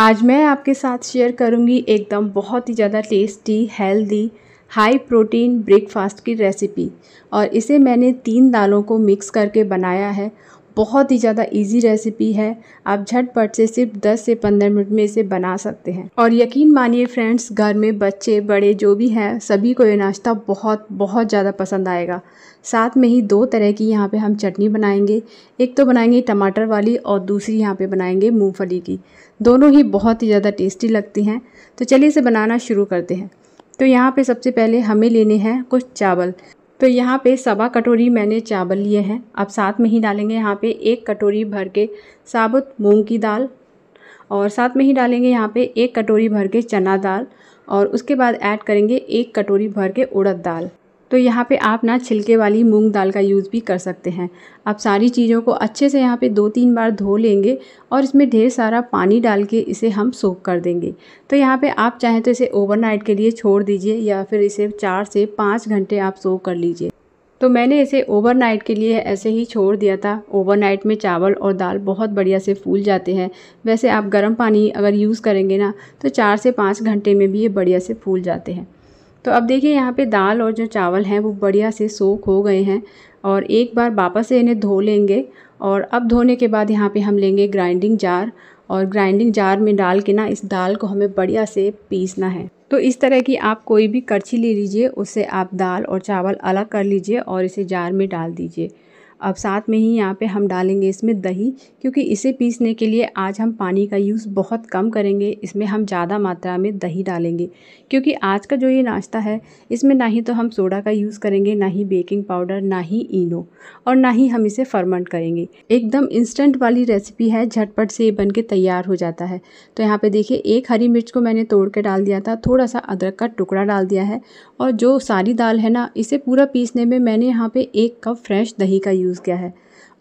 आज मैं आपके साथ शेयर करूंगी एकदम बहुत ही ज़्यादा tasty healthy high protein breakfast की रेसिपी और इसे मैंने तीन दालों को मिक्स करके बनाया है बहुत ही ज़्यादा इजी रेसिपी है आप झटपट से सिर्फ 10 से 15 मिनट में इसे बना सकते हैं और यकीन मानिए फ्रेंड्स घर में बच्चे बड़े जो भी हैं सभी को ये नाश्ता बहुत बहुत ज़्यादा पसंद आएगा साथ में ही दो तरह की यहाँ पे हम चटनी बनाएंगे एक तो बनाएंगे टमाटर वाली और दूसरी यहाँ पे बनाएंगे मूँगफली की दोनों ही बहुत ही ज़्यादा टेस्टी लगती हैं तो चलिए इसे बनाना शुरू करते हैं तो यहाँ पे सबसे पहले हमें लेने हैं कुछ चावल तो यहाँ पे सवा कटोरी मैंने चावल लिए हैं अब साथ में ही डालेंगे यहाँ पे एक कटोरी भर के साबुत मूंग की दाल और साथ में ही डालेंगे यहाँ पे एक कटोरी भर के चना दाल और उसके बाद ऐड करेंगे एक कटोरी भर के उड़द दाल तो यहाँ पे आप ना छिलके वाली मूंग दाल का यूज़ भी कर सकते हैं आप सारी चीज़ों को अच्छे से यहाँ पे दो तीन बार धो लेंगे और इसमें ढेर सारा पानी डाल के इसे हम सोख कर देंगे तो यहाँ पे आप चाहें तो इसे ओवरनाइट के लिए छोड़ दीजिए या फिर इसे चार से पाँच घंटे आप सोख कर लीजिए तो मैंने इसे ओवरनाइट के लिए ऐसे ही छोड़ दिया था ओवरनाइट में चावल और दाल बहुत बढ़िया से फूल जाते हैं वैसे आप गर्म पानी अगर यूज़ करेंगे ना तो चार से पाँच घंटे में भी ये बढ़िया से फूल जाते हैं तो अब देखिए यहाँ पे दाल और जो चावल हैं वो बढ़िया से सोख हो गए हैं और एक बार वापस से इन्हें धो लेंगे और अब धोने के बाद यहाँ पे हम लेंगे ग्राइंडिंग जार और ग्राइंडिंग जार में डाल के ना इस दाल को हमें बढ़िया से पीसना है तो इस तरह की आप कोई भी करछी ले लीजिए उससे आप दाल और चावल अलग कर लीजिए और इसे जार में डाल दीजिए अब साथ में ही यहाँ पे हम डालेंगे इसमें दही क्योंकि इसे पीसने के लिए आज हम पानी का यूज़ बहुत कम करेंगे इसमें हम ज़्यादा मात्रा में दही डालेंगे क्योंकि आज का जो ये नाश्ता है इसमें ना ही तो हम सोडा का यूज़ करेंगे ना ही बेकिंग पाउडर ना ही इनो और ना ही हम इसे फर्मेंट करेंगे एकदम इंस्टेंट वाली रेसिपी है झटपट से ये बन के तैयार हो जाता है तो यहाँ पर देखिए एक हरी मिर्च को मैंने तोड़ के डाल दिया था थोड़ा सा अदरक का टुकड़ा डाल दिया है और जो सारी दाल है ना इसे पूरा पीसने में मैंने यहाँ पर एक कप फ्रेश दही का यूज़ यूज़ किया है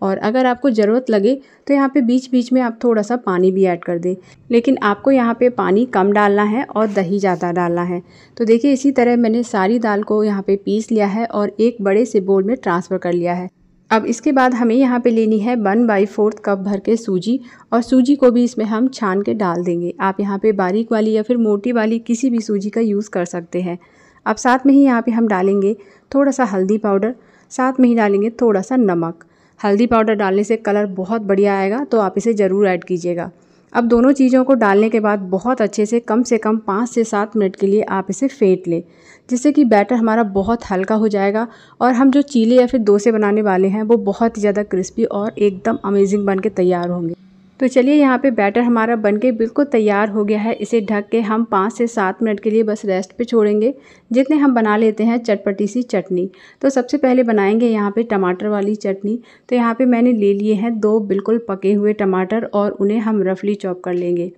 और अगर आपको ज़रूरत लगे तो यहाँ पे बीच बीच में आप थोड़ा सा पानी भी ऐड कर दें लेकिन आपको यहाँ पे पानी कम डालना है और दही ज़्यादा डालना है तो देखिए इसी तरह मैंने सारी दाल को यहाँ पे पीस लिया है और एक बड़े से बोल में ट्रांसफ़र कर लिया है अब इसके बाद हमें यहाँ पे लेनी है वन बाई फोर्थ कप भर के सूजी और सूजी को भी इसमें हम छान के डाल देंगे आप यहाँ पर बारीक वाली या फिर मोटी वाली किसी भी सूजी का यूज़ कर सकते हैं अब साथ में ही यहाँ पे हम डालेंगे थोड़ा सा हल्दी पाउडर साथ में ही डालेंगे थोड़ा सा नमक हल्दी पाउडर डालने से कलर बहुत बढ़िया आएगा तो आप इसे ज़रूर ऐड कीजिएगा अब दोनों चीज़ों को डालने के बाद बहुत अच्छे से कम से कम पाँच से सात मिनट के लिए आप इसे फेंट लें जिससे कि बैटर हमारा बहुत हल्का हो जाएगा और हम जो चीले या फिर डोसे बनाने वाले हैं वो बहुत ही ज़्यादा क्रिस्पी और एकदम अमेजिंग बन के तैयार होंगे तो चलिए यहाँ पे बैटर हमारा बनके बिल्कुल तैयार हो गया है इसे ढक के हम पाँच से सात मिनट के लिए बस रेस्ट पे छोड़ेंगे जितने हम बना लेते हैं चटपटी सी चटनी तो सबसे पहले बनाएंगे यहाँ पे टमाटर वाली चटनी तो यहाँ पे मैंने ले लिए हैं दो बिल्कुल पके हुए टमाटर और उन्हें हम रफली चॉप कर लेंगे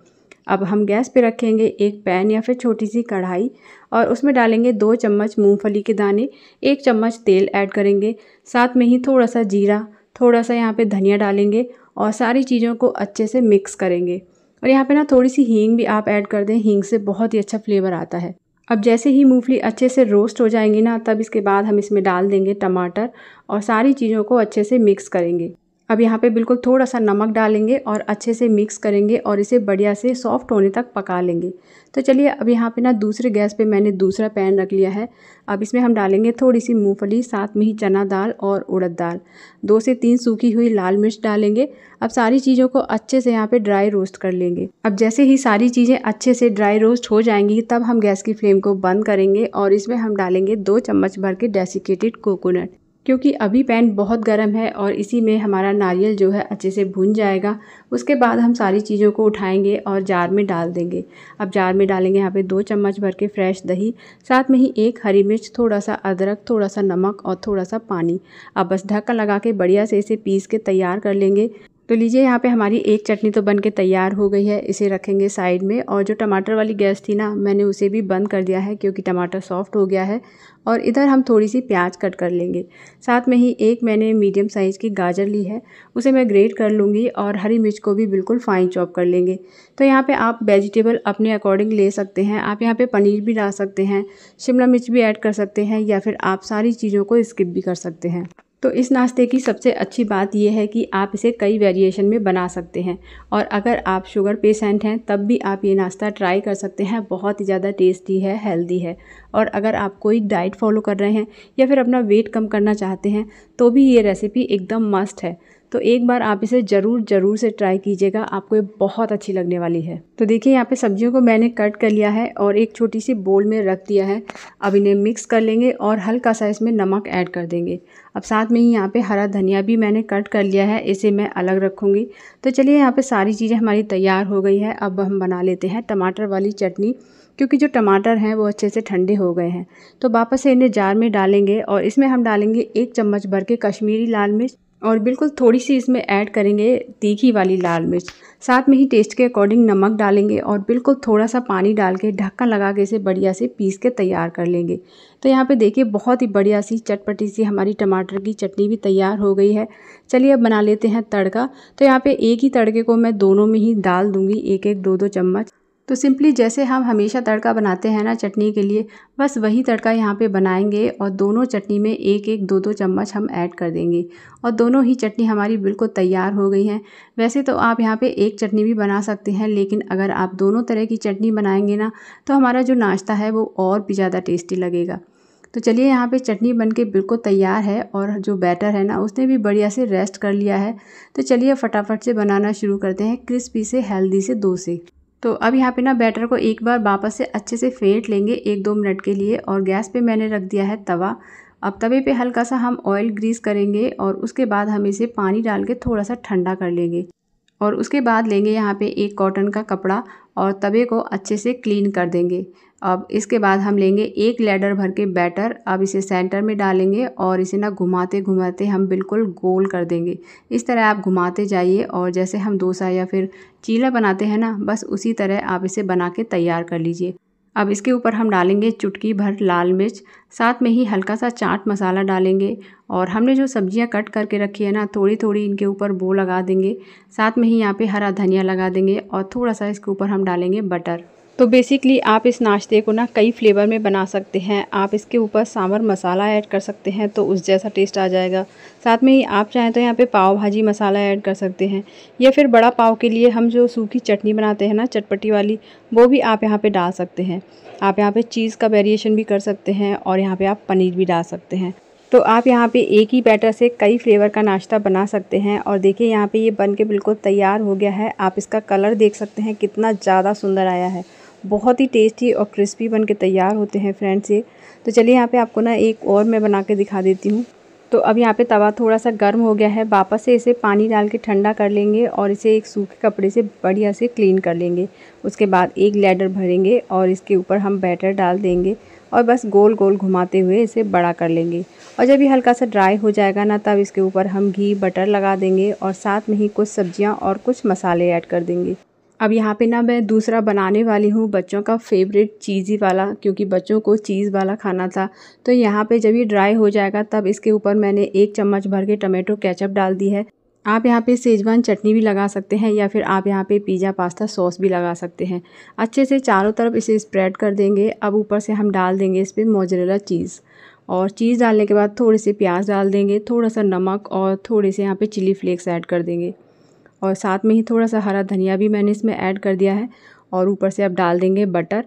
अब हम गैस पे रखेंगे एक पैन या फिर छोटी सी कढ़ाई और उसमें डालेंगे दो चम्मच मूँगफली के दाने एक चम्मच तेल ऐड करेंगे साथ में ही थोड़ा सा जीरा थोड़ा सा यहाँ पर धनिया डालेंगे और सारी चीज़ों को अच्छे से मिक्स करेंगे और यहाँ पे ना थोड़ी सी हींग भी आप ऐड कर दें हींग से बहुत ही अच्छा फ्लेवर आता है अब जैसे ही मूंगफली अच्छे से रोस्ट हो जाएंगी ना तब इसके बाद हम इसमें डाल देंगे टमाटर और सारी चीज़ों को अच्छे से मिक्स करेंगे अब यहाँ पे बिल्कुल थोड़ा सा नमक डालेंगे और अच्छे से मिक्स करेंगे और इसे बढ़िया से सॉफ्ट होने तक पका लेंगे तो चलिए अब यहाँ पे ना दूसरे गैस पे मैंने दूसरा पैन रख लिया है अब इसमें हम डालेंगे थोड़ी सी मूंगफली साथ में ही चना दाल और उड़द दाल दो से तीन सूखी हुई लाल मिर्च डालेंगे अब सारी चीज़ों को अच्छे से यहाँ पर ड्राई रोस्ट कर लेंगे अब जैसे ही सारी चीज़ें अच्छे से ड्राई रोस्ट हो जाएंगी तब हम गैस की फ्लेम को बंद करेंगे और इसमें हम डालेंगे दो चम्मच भर के डेसिकेटेड कोकोनट क्योंकि अभी पैन बहुत गर्म है और इसी में हमारा नारियल जो है अच्छे से भुन जाएगा उसके बाद हम सारी चीज़ों को उठाएंगे और जार में डाल देंगे अब जार में डालेंगे यहाँ पे दो चम्मच भर के फ्रेश दही साथ में ही एक हरी मिर्च थोड़ा सा अदरक थोड़ा सा नमक और थोड़ा सा पानी अब बस ढक्कन लगा के बढ़िया से इसे पीस के तैयार कर लेंगे तो लीजिए यहाँ पे हमारी एक चटनी तो बन के तैयार हो गई है इसे रखेंगे साइड में और जो टमाटर वाली गैस थी ना मैंने उसे भी बंद कर दिया है क्योंकि टमाटर सॉफ्ट हो गया है और इधर हम थोड़ी सी प्याज कट कर लेंगे साथ में ही एक मैंने मीडियम साइज़ की गाजर ली है उसे मैं ग्रेट कर लूँगी और हरी मिर्च को भी बिल्कुल फ़ाइन चॉप कर लेंगे तो यहाँ पर आप वेजिटेबल अपने अकॉर्डिंग ले सकते हैं आप यहाँ पर पनीर भी डाल सकते हैं शिमला मिर्च भी ऐड कर सकते हैं या फिर आप सारी चीज़ों को स्किप भी कर सकते हैं तो इस नाश्ते की सबसे अच्छी बात यह है कि आप इसे कई वेरिएशन में बना सकते हैं और अगर आप शुगर पेशेंट हैं तब भी आप ये नाश्ता ट्राई कर सकते हैं बहुत ही ज़्यादा टेस्टी है हेल्दी है और अगर आप कोई डाइट फॉलो कर रहे हैं या फिर अपना वेट कम करना चाहते हैं तो भी ये रेसिपी एकदम मस्ट है तो एक बार आप इसे ज़रूर ज़रूर से ट्राई कीजिएगा आपको ये बहुत अच्छी लगने वाली है तो देखिए यहाँ पे सब्जियों को मैंने कट कर लिया है और एक छोटी सी बोल में रख दिया है अब इन्हें मिक्स कर लेंगे और हल्का सा इसमें नमक ऐड कर देंगे अब साथ में ही यहाँ पे हरा धनिया भी मैंने कट कर लिया है इसे मैं अलग रखूँगी तो चलिए यहाँ पर सारी चीज़ें हमारी तैयार हो गई है अब हम बना लेते हैं टमाटर वाली चटनी क्योंकि जो टमाटर हैं वो अच्छे से ठंडे हो गए हैं तो वापस से इन्हें जार में डालेंगे और इसमें हम डालेंगे एक चम्मच भर के कश्मीरी लाल मिर्च और बिल्कुल थोड़ी सी इसमें ऐड करेंगे तीखी वाली लाल मिर्च साथ में ही टेस्ट के अकॉर्डिंग नमक डालेंगे और बिल्कुल थोड़ा सा पानी डाल के ढक्कन लगा के इसे बढ़िया से पीस के तैयार कर लेंगे तो यहाँ पे देखिए बहुत ही बढ़िया सी चटपटी सी हमारी टमाटर की चटनी भी तैयार हो गई है चलिए अब बना लेते हैं तड़का तो यहाँ पर एक ही तड़के को मैं दोनों में ही डाल दूँगी एक एक दो दो चम्मच तो सिंपली जैसे हम हमेशा तड़का बनाते हैं ना चटनी के लिए बस वही तड़का यहाँ पे बनाएंगे और दोनों चटनी में एक एक दो दो चम्मच हम ऐड कर देंगे और दोनों ही चटनी हमारी बिल्कुल तैयार हो गई हैं वैसे तो आप यहाँ पे एक चटनी भी बना सकते हैं लेकिन अगर आप दोनों तरह की चटनी बनाएंगे ना तो हमारा जो नाश्ता है वो और भी ज़्यादा टेस्टी लगेगा तो चलिए यहाँ पे चटनी बन के बिल्कुल तैयार है और जो बैटर है ना उसने भी बढ़िया से रेस्ट कर लिया है तो चलिए फटाफट से बनाना शुरू करते हैं क्रिस्पी से हेल्दी से से तो अब यहाँ पे ना बैटर को एक बार वापस से अच्छे से फेंट लेंगे एक दो मिनट के लिए और गैस पे मैंने रख दिया है तवा अब तवे पे हल्का सा हम ऑयल ग्रीस करेंगे और उसके बाद हम इसे पानी डाल के थोड़ा सा ठंडा कर लेंगे और उसके बाद लेंगे यहाँ पे एक कॉटन का कपड़ा और तवे को अच्छे से क्लीन कर देंगे अब इसके बाद हम लेंगे एक लेडर भर के बैटर अब इसे सेंटर में डालेंगे और इसे ना घुमाते घुमाते हम बिल्कुल गोल कर देंगे इस तरह आप घुमाते जाइए और जैसे हम डोसा या फिर चीला बनाते हैं ना बस उसी तरह आप इसे बना के तैयार कर लीजिए अब इसके ऊपर हम डालेंगे चुटकी भर लाल मिर्च साथ में ही हल्का सा चाट मसाला डालेंगे और हमने जो सब्जियां कट करके रखी है ना थोड़ी थोड़ी इनके ऊपर वो लगा देंगे साथ में ही यहाँ पे हरा धनिया लगा देंगे और थोड़ा सा इसके ऊपर हम डालेंगे बटर तो बेसिकली आप इस नाश्ते को ना कई फ्लेवर में बना सकते हैं आप इसके ऊपर सांभर मसाला ऐड कर सकते हैं तो उस जैसा टेस्ट आ जाएगा साथ में ही आप चाहें तो यहाँ पे पाव भाजी मसाला ऐड कर सकते हैं या फिर बड़ा पाव के लिए हम जो सूखी चटनी बनाते हैं ना चटपटी वाली वो भी आप यहाँ पर डाल सकते हैं आप यहाँ पर चीज़ का वेरिएशन भी कर सकते हैं और यहाँ पर आप पनीर भी डाल सकते हैं तो आप यहाँ पे एक ही बैटर से कई फ्लेवर का नाश्ता बना सकते हैं और देखिए यहाँ पे ये बन के बिल्कुल तैयार हो गया है आप इसका कलर देख सकते हैं कितना ज़्यादा सुंदर आया है बहुत ही टेस्टी और क्रिस्पी बन के तैयार होते हैं फ्रेंड्स ये तो चलिए यहाँ पे आपको ना एक और मैं बना के दिखा देती हूँ तो अब यहाँ पे तवा थोड़ा सा गर्म हो गया है वापस से इसे पानी डाल के ठंडा कर लेंगे और इसे एक सूखे कपड़े से बढ़िया से क्लीन कर लेंगे उसके बाद एक लेडर भरेंगे और इसके ऊपर हम बैटर डाल देंगे और बस गोल गोल घुमाते हुए इसे बड़ा कर लेंगे और जब ये हल्का सा ड्राई हो जाएगा ना तब इसके ऊपर हम घी बटर लगा देंगे और साथ में ही कुछ सब्जियाँ और कुछ मसाले ऐड कर देंगे अब यहाँ पे ना मैं दूसरा बनाने वाली हूँ बच्चों का फेवरेट चीज़ी वाला क्योंकि बच्चों को चीज़ वाला खाना था तो यहाँ पे जब ये ड्राई हो जाएगा तब इसके ऊपर मैंने एक चम्मच भर के टमाटो केचप डाल दी है आप यहाँ पे सेजवान चटनी भी लगा सकते हैं या फिर आप यहाँ पे पिज़्ज़ा पास्ता सॉस भी लगा सकते हैं अच्छे से चारों तरफ इसे स्प्रेड कर देंगे अब ऊपर से हम डाल देंगे इस पर मोजरेला चीज़ और चीज़ डालने के बाद थोड़े से प्याज डाल देंगे थोड़ा सा नमक और थोड़े से यहाँ पे चिली फ्लेक्स ऐड कर देंगे और साथ में ही थोड़ा सा हरा धनिया भी मैंने इसमें ऐड कर दिया है और ऊपर से आप डाल देंगे बटर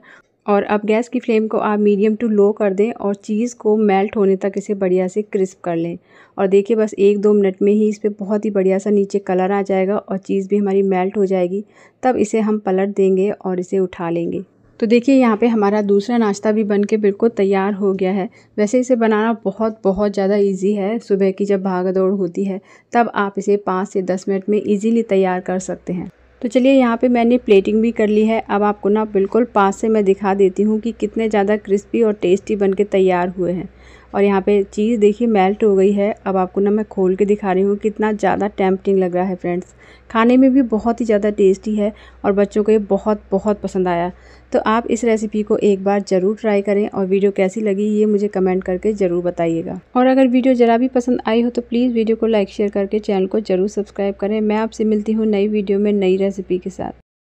और अब गैस की फ्लेम को आप मीडियम टू लो कर दें और चीज़ को मेल्ट होने तक इसे बढ़िया से क्रिस्प कर लें और देखिए बस एक दो मिनट में ही इस पर बहुत ही बढ़िया सा नीचे कलर आ जाएगा और चीज़ भी हमारी मेल्ट हो जाएगी तब इसे हम पलट देंगे और इसे उठा लेंगे तो देखिए यहाँ पे हमारा दूसरा नाश्ता भी बन के बिल्कुल तैयार हो गया है वैसे इसे बनाना बहुत बहुत ज़्यादा इजी है सुबह की जब भाग दौड़ होती है तब आप इसे पाँच से दस मिनट में इजीली तैयार कर सकते हैं तो चलिए यहाँ पे मैंने प्लेटिंग भी कर ली है अब आपको ना बिल्कुल पास से मैं दिखा देती हूँ कि कितने ज़्यादा क्रिस्पी और टेस्टी बन के तैयार हुए हैं और यहाँ पे चीज़ देखिए मेल्ट हो गई है अब आपको ना मैं खोल के दिखा रही हूँ कितना ज़्यादा टेम्पटिंग लग रहा है फ्रेंड्स खाने में भी बहुत ही ज़्यादा टेस्टी है और बच्चों को ये बहुत बहुत पसंद आया तो आप इस रेसिपी को एक बार ज़रूर ट्राई करें और वीडियो कैसी लगी ये मुझे कमेंट करके ज़रूर बताइएगा और अगर वीडियो ज़रा भी पसंद आई हो तो प्लीज़ वीडियो को लाइक शेयर करके चैनल को ज़रूर सब्सक्राइब करें मैं आपसे मिलती हूँ नई वीडियो में नई रेसिपी के साथ